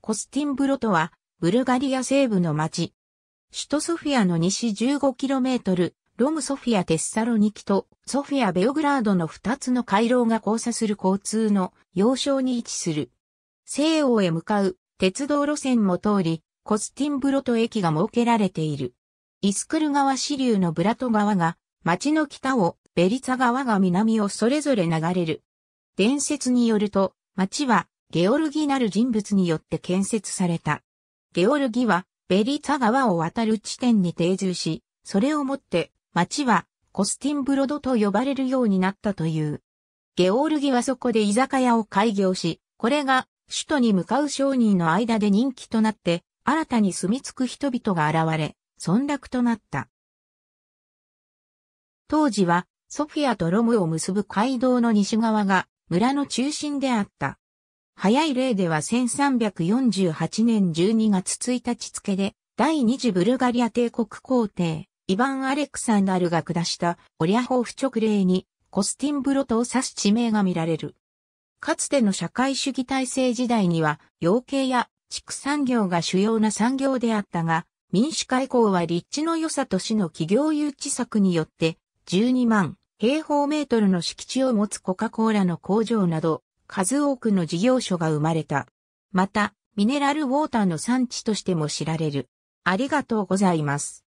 コスティンブロトは、ブルガリア西部の町。首都ソフィアの西 15km、ロムソフィア・テッサロニキとソフィア・ベオグラードの2つの回廊が交差する交通の要衝に位置する。西欧へ向かう鉄道路線も通り、コスティンブロト駅が設けられている。イスクル川支流のブラト川が、町の北を、ベリツァ川が南をそれぞれ流れる。伝説によると、町はゲオルギなる人物によって建設された。ゲオルギは、ベリツァ川を渡る地点に定住し、それをもって、町は、コスティンブロドと呼ばれるようになったという。ゲオルギはそこで居酒屋を開業し、これが、首都に向かう商人の間で人気となって、新たに住み着く人々が現れ、村落となった。当時は、ソフィアとロムを結ぶ街道の西側が、村の中心であった。早い例では1348年12月1日付で、第二次ブルガリア帝国皇帝、イヴァン・アレクサンダルが下したオリャホフ直令に、コスティンブロトを指す地名が見られる。かつての社会主義体制時代には、養鶏や畜産業が主要な産業であったが、民主化以降は立地の良さと市の企業誘致策によって、12万平方メートルの敷地を持つコカ・コーラの工場など、数多くの事業所が生まれた。また、ミネラルウォーターの産地としても知られる。ありがとうございます。